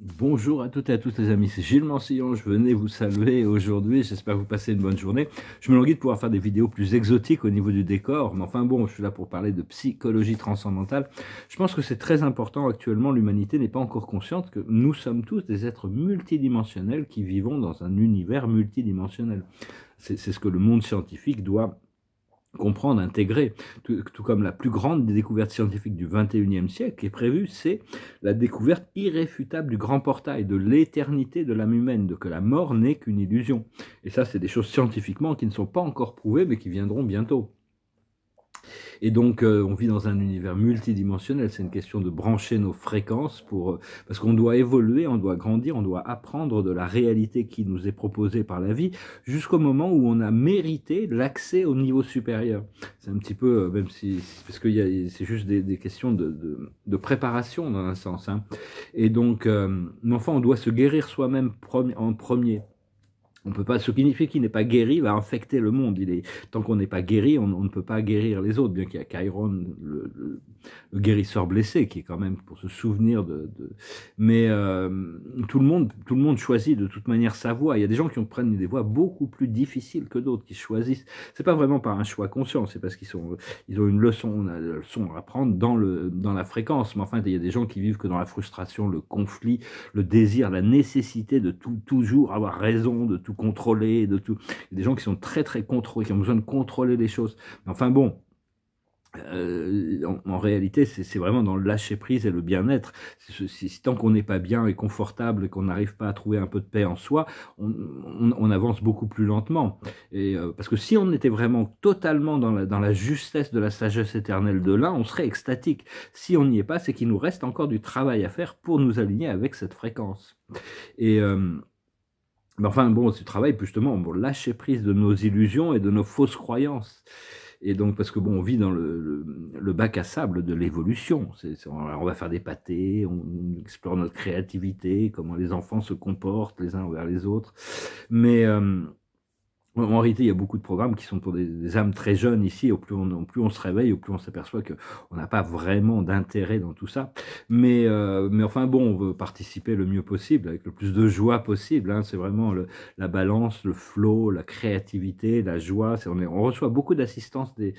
Bonjour à toutes et à tous les amis, c'est Gilles Mansillon, je venais vous saluer aujourd'hui, j'espère que vous passez une bonne journée. Je me languis de pouvoir faire des vidéos plus exotiques au niveau du décor, mais enfin bon, je suis là pour parler de psychologie transcendantale. Je pense que c'est très important, actuellement l'humanité n'est pas encore consciente que nous sommes tous des êtres multidimensionnels qui vivons dans un univers multidimensionnel. C'est ce que le monde scientifique doit comprendre, intégrer, tout, comme la plus grande des découvertes scientifiques du XXIe e siècle est prévue, c'est la découverte irréfutable du grand portail, de l'éternité de l'âme humaine, de que la mort n'est qu'une illusion. Et ça, c'est des choses scientifiquement qui ne sont pas encore prouvées, mais qui viendront bientôt. Et donc, euh, on vit dans un univers multidimensionnel. C'est une question de brancher nos fréquences pour, euh, parce qu'on doit évoluer, on doit grandir, on doit apprendre de la réalité qui nous est proposée par la vie jusqu'au moment où on a mérité l'accès au niveau supérieur. C'est un petit peu, euh, même si, parce que c'est juste des, questions de, de, préparation dans un sens. Hein. Et donc, euh, enfin, on doit se guérir soi-même en premier. On peut pas, ce qui signifie qu'il n'est pas guéri va infecter le monde. Il est, tant qu'on n'est pas guéri, on, ne peut pas guérir les autres, bien qu'il y a Chiron, le, guérisseur blessé, qui est quand même pour se souvenir de. Mais euh, tout, le monde, tout le monde choisit de toute manière sa voie. Il y a des gens qui ont, prennent des voies beaucoup plus difficiles que d'autres, qui choisissent. C'est pas vraiment par un choix conscient, c'est parce qu'ils sont, ils ont une leçon, à apprendre dans, le, dans la fréquence. Mais enfin, il y a des gens qui vivent que dans la frustration, le conflit, le désir, la nécessité de toujours avoir raison, de tout contrôler, de tout. Il y a des gens qui sont très très contrôlés, qui ont besoin de contrôler les choses. enfin bon, euh, en, réalité, c'est vraiment dans le lâcher prise et le bien-être. Tant qu'on n'est pas bien et confortable et qu'on n'arrive pas à trouver un peu de paix en soi, on, avance beaucoup plus lentement. Et, euh, parce que si on était vraiment totalement dans la, dans la justesse de la sagesse éternelle de l'un, on serait extatique. Si on n'y est pas, c'est qu'il nous reste encore du travail à faire pour nous aligner avec cette fréquence. Et euh, mais enfin, bon, ce travail, justement, pour lâcher prise de nos illusions et de nos fausses croyances. Et donc, parce que bon, on vit dans le, le, bac à sable de l'évolution. On va faire des pâtés, on explore notre créativité, comment les enfants se comportent les uns envers les autres. Mais. Euh, en réalité, il y a beaucoup de programmes qui sont pour des, âmes très jeunes ici. Au plus on, plus on se réveille, au plus on s'aperçoit qu'on n'a pas vraiment d'intérêt dans tout ça. Euh, mais, enfin, bon, on veut participer le mieux possible, avec le plus de joie possible. Hein. C'est vraiment la balance, le flow, la créativité, la joie. on, reçoit beaucoup d'assistance des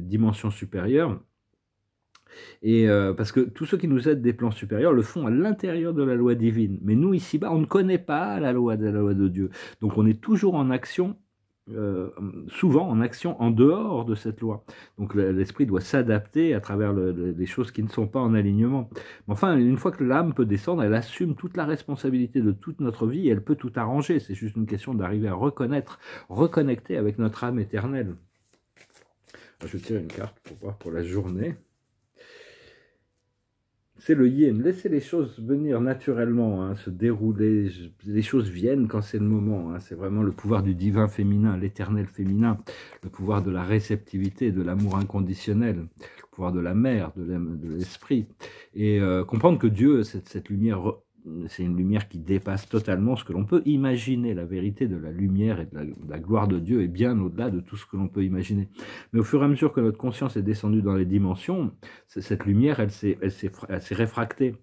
dimensions supérieures. Et euh, parce que tous ceux qui nous aident des plans supérieurs le font à l'intérieur de la loi divine. Mais nous, ici-bas, on ne connaît pas la loi de la loi de Dieu. Donc on est toujours en action euh, souvent en action en dehors de cette loi. Donc l'esprit doit s'adapter à travers les choses qui ne sont pas en alignement. Mais enfin, une fois que l'âme peut descendre, elle assume toute la responsabilité de toute notre vie et elle peut tout arranger. C'est juste une question d'arriver à reconnaître, reconnecter avec notre âme éternelle. Ah, je tire une carte pour voir pour la journée c'est le yin. laisser les choses venir naturellement, hein, se dérouler. Les choses viennent quand c'est le moment. Hein. C'est vraiment le pouvoir du divin féminin, l'éternel féminin, le pouvoir de la réceptivité, de l'amour inconditionnel, le pouvoir de la mère, de l'esprit. Et euh, comprendre que Dieu, cette lumière c'est une lumière qui dépasse totalement ce que l'on peut imaginer. La vérité de la lumière et de la, gloire de Dieu est bien au-delà de tout ce que l'on peut imaginer. Mais au fur et à mesure que notre conscience est descendue dans les dimensions, cette lumière, elle s'est réfractée.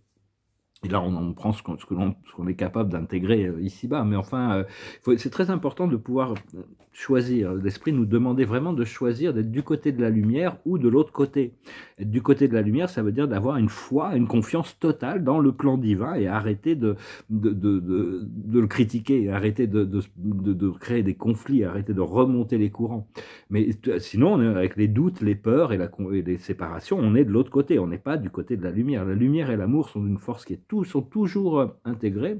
Et là, on, on prend ce qu'on est capable d'intégrer euh, ici-bas. Mais enfin, euh, c'est très important de pouvoir euh, choisir. L'esprit nous demandait vraiment de choisir d'être du côté de la lumière ou de l'autre côté. Être du côté de la lumière, ça veut dire d'avoir une foi, une confiance totale dans le plan divin et arrêter de, de, le critiquer, arrêter de, créer des conflits, arrêter de remonter les courants. Mais sinon, avec les doutes, les peurs et, la, et les séparations, on est de l'autre côté. On n'est pas du côté de la lumière. La lumière et l'amour sont une force qui est tous sont toujours intégrés.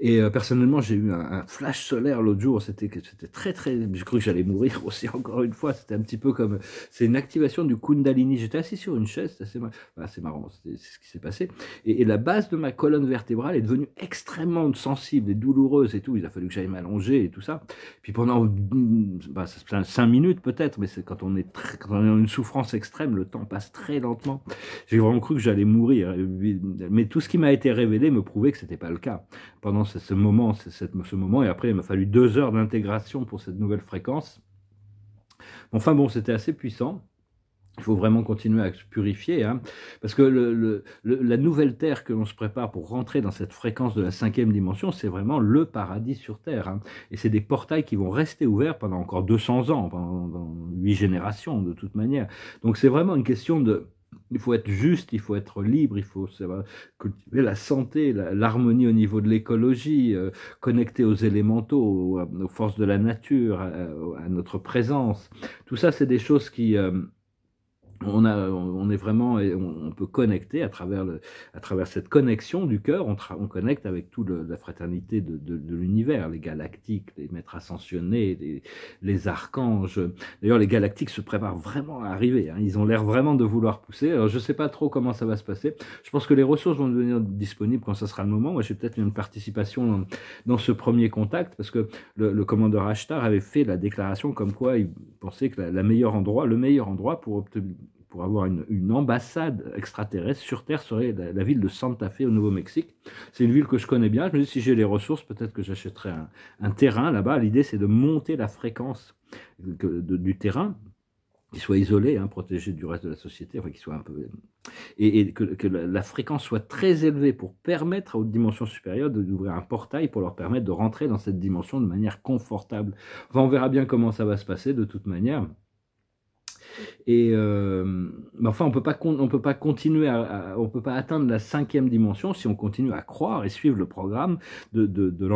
Et euh, personnellement, j'ai eu un, flash solaire l'autre jour. C'était très, très. J'ai cru que j'allais mourir aussi, encore une fois. C'était un petit peu comme. C'est une activation du Kundalini. J'étais assis sur une chaise. C'est assez, marrant. C'est ce qui s'est passé. Et, la base de ma colonne vertébrale est devenue extrêmement sensible et douloureuse et tout. Il a fallu que j'aille m'allonger et tout ça. Puis pendant mm, bah, cinq 5 minutes peut-être, mais c'est quand on est quand on est dans une souffrance extrême, le temps passe très lentement. J'ai vraiment cru que j'allais mourir. Mais tout ce qui m'a été révélé me prouvait que c'était pas le cas. Pendant c'est ce moment, ce moment. Et après, il m'a fallu deux heures d'intégration pour cette nouvelle fréquence. Enfin bon, c'était assez puissant. Il faut vraiment continuer à se purifier, hein, parce que la nouvelle terre que l'on se prépare pour rentrer dans cette fréquence de la cinquième dimension, c'est vraiment le paradis sur terre. Hein. et c'est des portails qui vont rester ouverts pendant encore 200 ans, pendant huit générations de toute manière. Donc c'est vraiment une question de, il faut être juste, il faut être libre, il faut savoir cultiver la santé, l'harmonie au niveau de l'écologie, euh, connecter aux élémentaux, aux, forces de la nature, à, notre présence. Tout ça, c'est des choses qui... Euh, on, a, on est vraiment, on peut connecter à travers, le, à travers cette connexion du cœur, on, on, connecte avec toute la fraternité de, de, l'univers, les galactiques, les maîtres ascensionnés, les, archanges. D'ailleurs, les galactiques se préparent vraiment à arriver, hein. ils ont l'air vraiment de vouloir pousser. Alors, je ne sais pas trop comment ça va se passer. Je pense que les ressources vont devenir disponibles quand ça sera le moment. Moi, j'ai peut-être une participation dans, ce premier contact, parce que le, commandeur Ashtar avait fait la déclaration comme quoi il pensait que la, meilleur endroit, le meilleur endroit pour obtenir pour avoir une, ambassade extraterrestre sur Terre serait la, ville de Santa Fe au Nouveau-Mexique. C'est une ville que je connais bien. Je me dis, si j'ai les ressources, peut-être que j'achèterai un, terrain là-bas. L'idée, c'est de monter la fréquence du terrain qu'il soit isolé, hein, protégé du reste de la société, qu'il soit un peu et, que, que, la fréquence soit très élevée pour permettre aux dimensions supérieures d'ouvrir un portail pour leur permettre de rentrer dans cette dimension de manière confortable. on verra bien comment ça va se passer de toute manière. Et euh, enfin, on ne peut pas continuer à, ne peut pas atteindre la cinquième dimension si on continue à croire et suivre le programme de de, de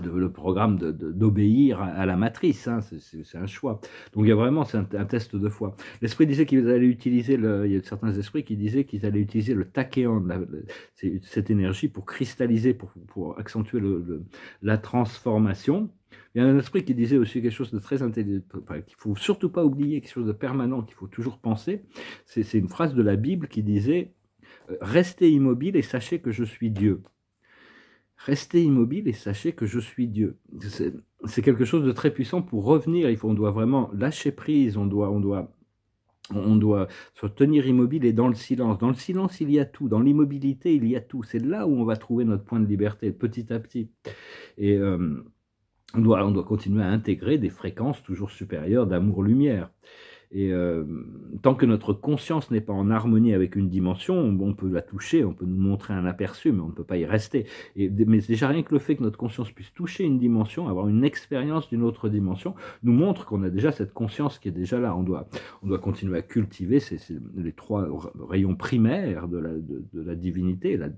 le programme d'obéir à, la matrice, hein, c'est un choix. Donc il y a vraiment un, un, test de foi. L'esprit disait qu'ils allaient utiliser, il y a certains esprits qui disaient qu'ils allaient utiliser le tachéon, cette énergie pour cristalliser, pour, accentuer la transformation. Il y a un esprit qui disait aussi quelque chose de très intelligent, qu'il faut surtout pas oublier, quelque chose de permanent qu'il faut toujours penser. C'est une phrase de la Bible qui disait euh, Restez immobile et sachez que je suis Dieu. Restez immobile et sachez que je suis Dieu. C'est quelque chose de très puissant pour revenir. Il faut, on doit vraiment lâcher prise, on doit, on doit on doit se tenir immobile et dans le silence. Dans le silence, il y a tout. Dans l'immobilité, il y a tout. C'est là où on va trouver notre point de liberté, petit à petit. Et euh, on, doit, on doit continuer à intégrer des fréquences toujours supérieures d'amour-lumière. Et euh, tant que notre conscience n'est pas en harmonie avec une dimension, on, peut la toucher, on peut nous montrer un aperçu, mais on ne peut pas y rester. Et, mais déjà rien que le fait que notre conscience puisse toucher une dimension, avoir une expérience d'une autre dimension, nous montre qu'on a déjà cette conscience qui est déjà là. On doit, on doit continuer à cultiver ces, les trois rayons primaires de la, de, la divinité, la,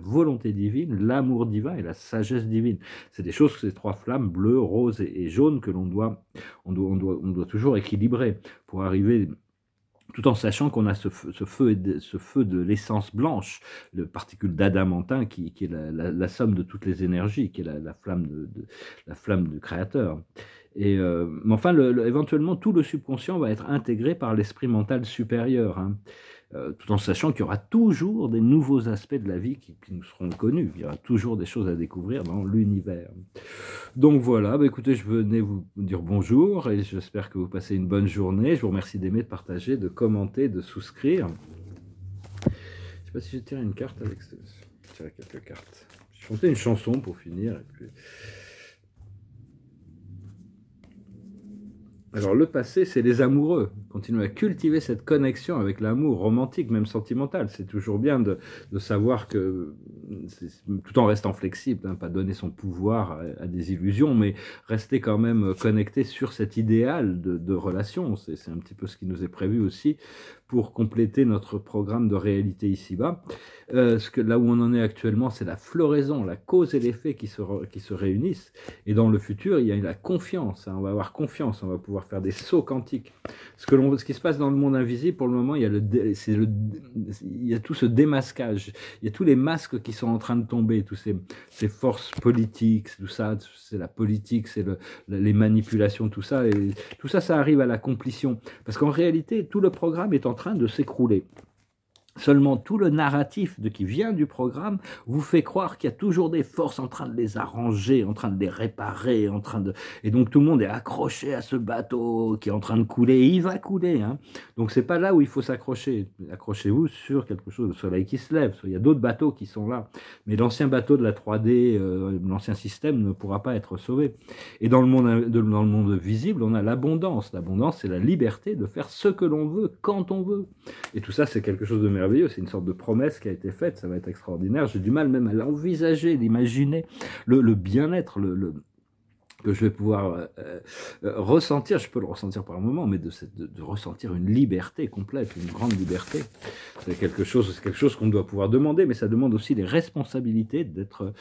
volonté divine, l'amour divin et la sagesse divine. C'est des choses, ces trois flammes bleues, roses et, jaunes que l'on doit on doit, on doit, on doit toujours équilibrer pour arriver tout en sachant qu'on a ce, feu, de, ce feu de l'essence blanche, le particule d'adamantin qui, est la, somme de toutes les énergies, qui est la, flamme, de, la flamme du créateur. Et euh, mais enfin, éventuellement, tout le subconscient va être intégré par l'esprit mental supérieur. Hein. Euh, tout en sachant qu'il y aura toujours des nouveaux aspects de la vie qui, nous seront connus. Il y aura toujours des choses à découvrir dans l'univers. Donc voilà, bah, écoutez, je venais vous dire bonjour et j'espère que vous passez une bonne journée. Je vous remercie d'aimer, de partager, de commenter, de souscrire. Je sais pas si je tiré une carte avec ce... Je quelques cartes. Je chantais une chanson pour finir. Et puis... Alors le passé, c'est les amoureux. Continuer à cultiver cette connexion avec l'amour romantique, même sentimental. C'est toujours bien de, savoir que, tout en restant flexible, hein, pas donner son pouvoir à, des illusions, mais rester quand même connecté sur cet idéal de relation. C'est un petit peu ce qui nous est prévu aussi pour compléter notre programme de réalité ici-bas. Euh, que là où on en est actuellement, c'est la floraison, la cause et l'effet qui se, qui se réunissent. Et dans le futur, il y a la confiance. Hein. on va avoir confiance, on va pouvoir faire des sauts quantiques. Ce, que ce qui se passe dans le monde invisible, pour le moment, il y, a le, le, il y a tout ce démasquage. Il y a tous les masques qui sont en train de tomber, tous ces, ces forces politiques, tout ça, c'est la politique, c'est le, les manipulations, tout ça. Et tout ça, ça arrive à la complition. Parce qu'en réalité, tout le programme est en train de s'écrouler. Seulement tout le narratif de qui vient du programme vous fait croire qu'il y a toujours des forces en train de les arranger, en train de les réparer, en train de et donc tout le monde est accroché à ce bateau qui est en train de couler, et il va couler. Hein. Donc c'est pas là où il faut s'accrocher. Accrochez-vous sur quelque chose, le soleil qui se lève. Il y a d'autres bateaux qui sont là, mais l'ancien bateau de la 3D, euh, l'ancien système ne pourra pas être sauvé. Et dans le monde dans le monde visible, on a l'abondance. L'abondance, c'est la liberté de faire ce que l'on veut quand on veut. Et tout ça, c'est quelque chose de merveilleux, c'est une sorte de promesse qui a été faite, ça va être extraordinaire. J'ai du mal même à l'envisager, d'imaginer le, le bien-être, le, que je vais pouvoir euh, euh, ressentir, je peux le ressentir par moment, mais de, de, ressentir une liberté complète, une grande liberté. C'est quelque chose, c'est quelque chose qu'on doit pouvoir demander, mais ça demande aussi des responsabilités d'être,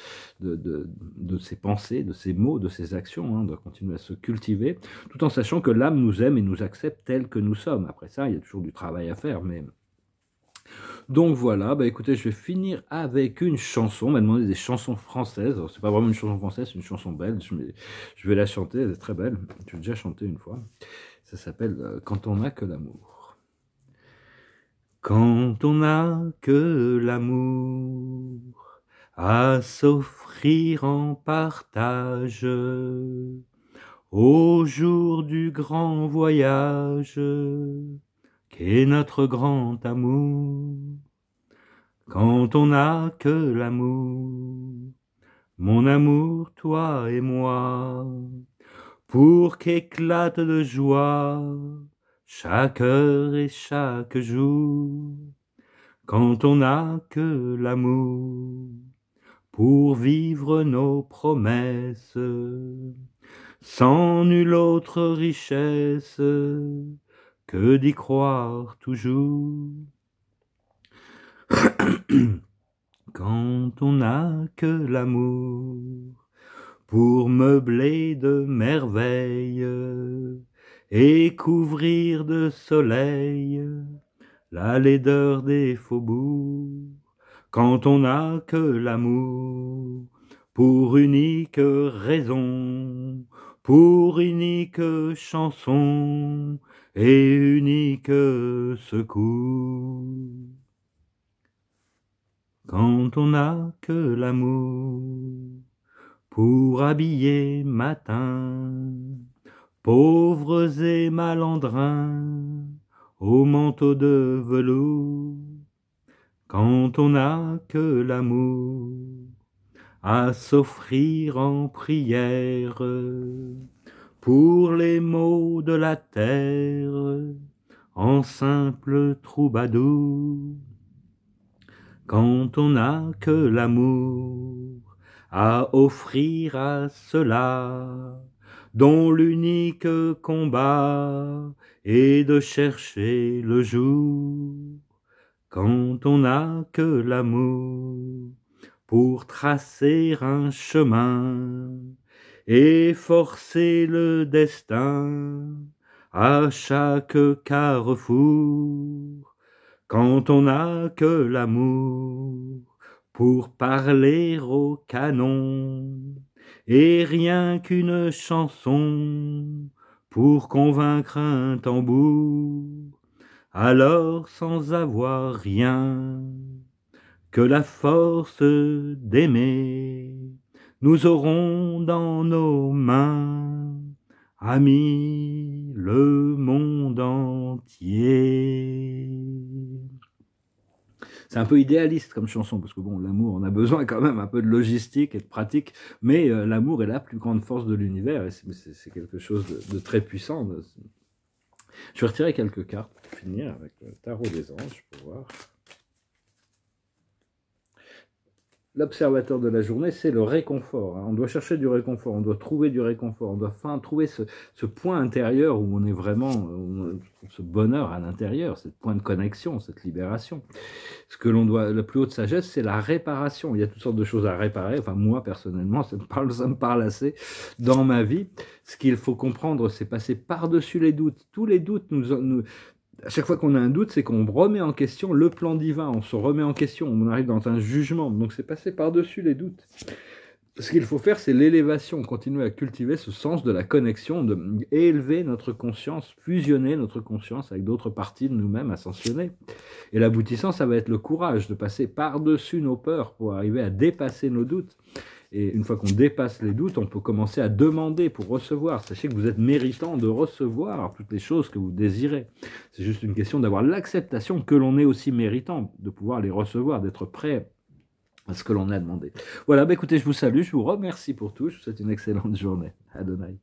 de, ses pensées, de ses mots, de ses actions. Hein, on doit continuer à se cultiver, tout en sachant que l'âme nous aime et nous accepte tel que nous sommes. Après ça, il y a toujours du travail à faire, mais donc voilà, bah écoutez, je vais finir avec une chanson. On m'a demandé des chansons françaises. C'est pas vraiment une chanson française, c'est une chanson belge, je vais la chanter, elle est très belle. Je l'ai déjà chantée une fois. Ça s'appelle euh, Quand on n'a que l'amour. Quand on n'a que l'amour à s'offrir en partage au jour du grand voyage et notre grand amour. Quand on n'a que l'amour, mon amour, toi et moi, pour qu'éclate de joie chaque heure et chaque jour. Quand on n'a que l'amour pour vivre nos promesses, sans nulle autre richesse, que d'y croire toujours. Quand on n'a que l'amour pour meubler de merveilles et couvrir de soleil la laideur des faubourgs. Quand on n'a que l'amour pour unique raison, pour unique chanson, et unique secours. Quand on n'a que l'amour pour habiller matin, pauvres et malandrins, au manteau de velours, quand on n'a que l'amour à s'offrir en prière, pour les maux de la terre, en simple troubadour. Quand on n'a que l'amour à offrir à cela dont l'unique combat est de chercher le jour. Quand on n'a que l'amour pour tracer un chemin, et forcer le destin à chaque carrefour, quand on n'a que l'amour pour parler au canon, et rien qu'une chanson pour convaincre un tambour, alors sans avoir rien que la force d'aimer nous aurons dans nos mains, amis, le monde entier. C'est un peu idéaliste comme chanson, parce que bon, l'amour, on a besoin quand même un peu de logistique et de pratique, mais euh, l'amour est la plus grande force de l'univers, et c'est quelque chose de, très puissant. Je vais retirer quelques cartes pour finir avec le tarot des anges, pour voir. l'observateur de la journée, c'est le réconfort. Hein. On doit chercher du réconfort, on doit trouver du réconfort, on doit enfin trouver ce, point intérieur où on est vraiment, euh, ce bonheur à l'intérieur, ce point de connexion, cette libération. Ce que l'on doit, la plus haute sagesse, c'est la réparation. Il y a toutes sortes de choses à réparer. Enfin, moi, personnellement, ça me parle, ça me assez dans ma vie. Ce qu'il faut comprendre, c'est passer par-dessus les doutes. Tous les doutes nous, nous, à chaque fois qu'on a un doute, c'est qu'on remet en question le plan divin, on se remet en question, on arrive dans un jugement. Donc c'est passer par-dessus les doutes. Ce qu'il faut faire, c'est l'élévation, continuer à cultiver ce sens de la connexion, de élever notre conscience, fusionner notre conscience avec d'autres parties de nous-mêmes ascensionnées. Et l'aboutissant, ça va être le courage de passer par-dessus nos peurs pour arriver à dépasser nos doutes. Et une fois qu'on dépasse les doutes, on peut commencer à demander pour recevoir. Sachez que vous êtes méritant de recevoir toutes les choses que vous désirez. C'est juste une question d'avoir l'acceptation que l'on est aussi méritant, de pouvoir les recevoir, d'être prêt à ce que l'on a demandé. Voilà, Ben écoutez, je vous salue, je vous remercie pour tout, je vous souhaite une excellente journée. Adonai.